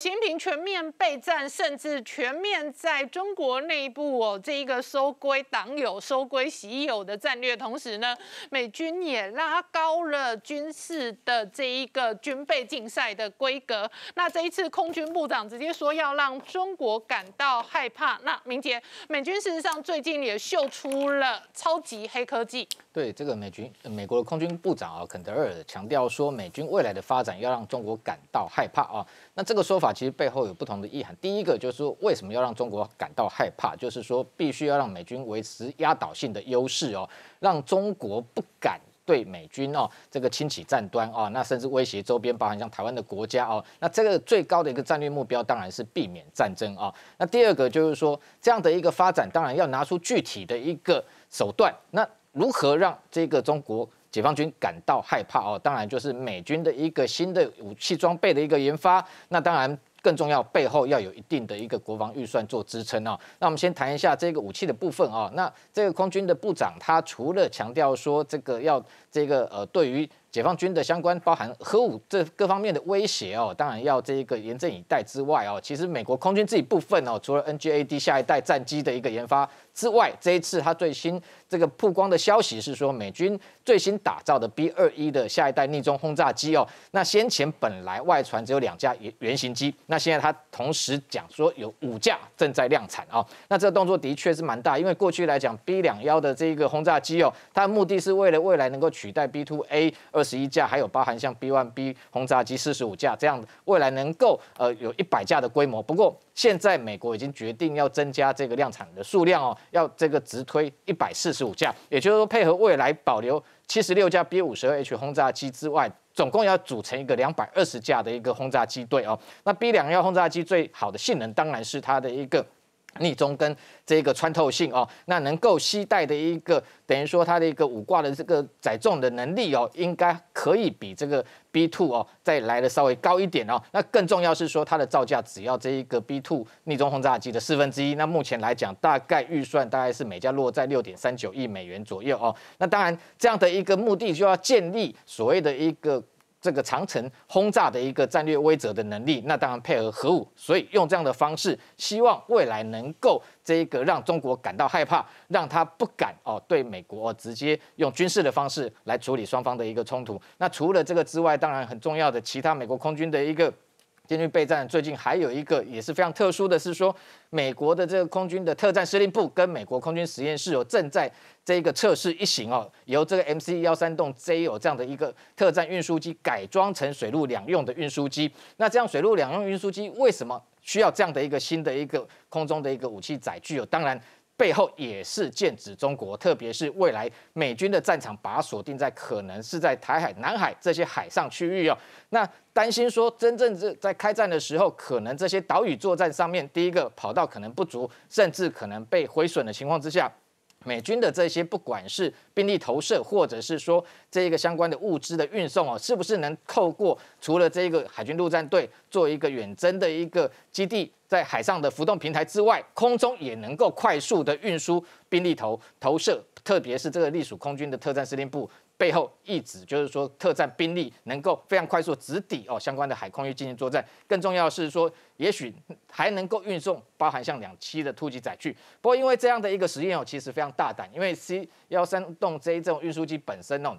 习近平全面备战，甚至全面在中国内部哦，这一个收归党友、收归习友的战略。同时呢，美军也拉高了军事的这一个军备竞赛的规格。那这一次，空军部长直接说要让中国感到害怕。那明杰，美军事实上最近也秀出了超级黑科技。对，这个美军美国的空军部长啊，肯德尔强调说，美军未来的发展要让中国感到害怕啊。那这个说法。其实背后有不同的意涵。第一个就是说，为什么要让中国感到害怕？就是说，必须要让美军维持压倒性的优势哦，让中国不敢对美军哦这个轻启战端啊，那甚至威胁周边，包含像台湾的国家哦。那这个最高的一个战略目标当然是避免战争啊。那第二个就是说，这样的一个发展当然要拿出具体的一个手段。那如何让这个中国？解放军感到害怕哦，当然就是美军的一个新的武器装备的一个研发，那当然更重要背后要有一定的一个国防预算做支撑哦。那我们先谈一下这个武器的部分啊，那这个空军的部长他除了强调说这个要这个呃对于。解放军的相关包含核武这各方面的威胁哦，当然要这一个严阵以待之外哦，其实美国空军自己部分哦，除了 NGAD 下一代战机的一个研发之外，这一次它最新这个曝光的消息是说，美军最新打造的 B 二一的下一代逆中轰炸机哦，那先前本来外传只有两架原型机，那现在它同时讲说有五架正在量产哦，那这个动作的确是蛮大，因为过去来讲 B 两幺的这一个轰炸机哦，它的目的是为了未来能够取代 B two A。二十一架，还有包含像 B one B 轰炸机四十五架这样，未来能够呃有一百架的规模。不过现在美国已经决定要增加这个量产的数量哦，要这个直推一百四十五架，也就是说配合未来保留七十六架 B 五十二 H 轰炸机之外，总共要组成一个两百二十架的一个轰炸机队哦。那 B 两幺轰炸机最好的性能当然是它的一个。逆中跟这个穿透性哦，那能够携带的一个等于说它的一个五挂的这个载重的能力哦，应该可以比这个 B two 哦再来的稍微高一点哦。那更重要是说它的造价只要这一个 B two 逆中轰炸机的四分之一，那目前来讲大概预算大概是每架落在六点三九亿美元左右哦。那当然这样的一个目的就要建立所谓的一个。这个长城轰炸的一个战略威慑的能力，那当然配合核武，所以用这样的方式，希望未来能够这一个让中国感到害怕，让他不敢哦对美国直接用军事的方式来处理双方的一个冲突。那除了这个之外，当然很重要的其他美国空军的一个。今军备战最近还有一个也是非常特殊的是说，美国的这个空军的特战司令部跟美国空军实验室有正在这个测试一行哦，由这个 MC 幺三栋 z 有这样的一个特战运输机改装成水陆两用的运输机。那这样水陆两用运输机为什么需要这样的一个新的一个空中的一个武器载具？哦，当然。背后也是剑指中国，特别是未来美军的战场把锁定在可能是在台海、南海这些海上区域哦。那担心说，真正是在开战的时候，可能这些岛屿作战上面，第一个跑道可能不足，甚至可能被毁损的情况之下。美军的这些，不管是兵力投射，或者是说这个相关的物资的运送哦，是不是能透过除了这个海军陆战队做一个远征的一个基地，在海上的浮动平台之外，空中也能够快速的运输兵力投投射？特别是这个隶属空军的特战司令部背后，一直就是说特战兵力能够非常快速直抵哦相关的海空域进行作战。更重要是说，也许还能够运送包含像两栖的突击载具。不过因为这样的一个实验哦，其实非常大胆，因为 C 幺三洞 Z 这种运输机本身哦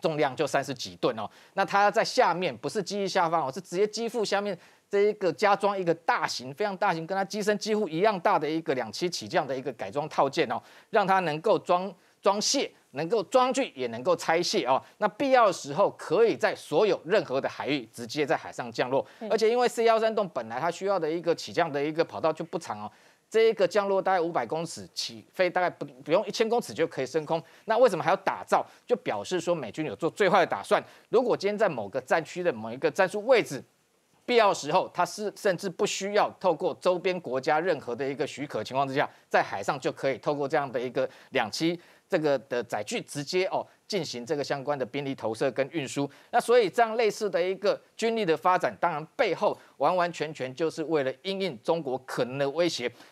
重量就三十几吨哦，那它在下面不是机翼下方哦，是直接机腹下面。这一个加装一个大型、非常大型，跟它机身几乎一样大的一个两栖起降的一个改装套件哦，让它能够装装卸，能够装具也能够拆卸哦。那必要的时候，可以在所有任何的海域直接在海上降落。而且，因为 C 幺三洞本来它需要的一个起降的一个跑道就不长哦，这一个降落大概五百公尺，起飞大概不不用一千公尺就可以升空。那为什么还要打造？就表示说美军有做最坏的打算，如果今天在某个战区的某一个战术位置。必要时候，它是甚至不需要透过周边国家任何的一个许可情况之下，在海上就可以透过这样的一个两栖这个的载具，直接哦进行这个相关的兵力投射跟运输。那所以这样类似的一个军力的发展，当然背后完完全全就是为了应应中国可能的威胁。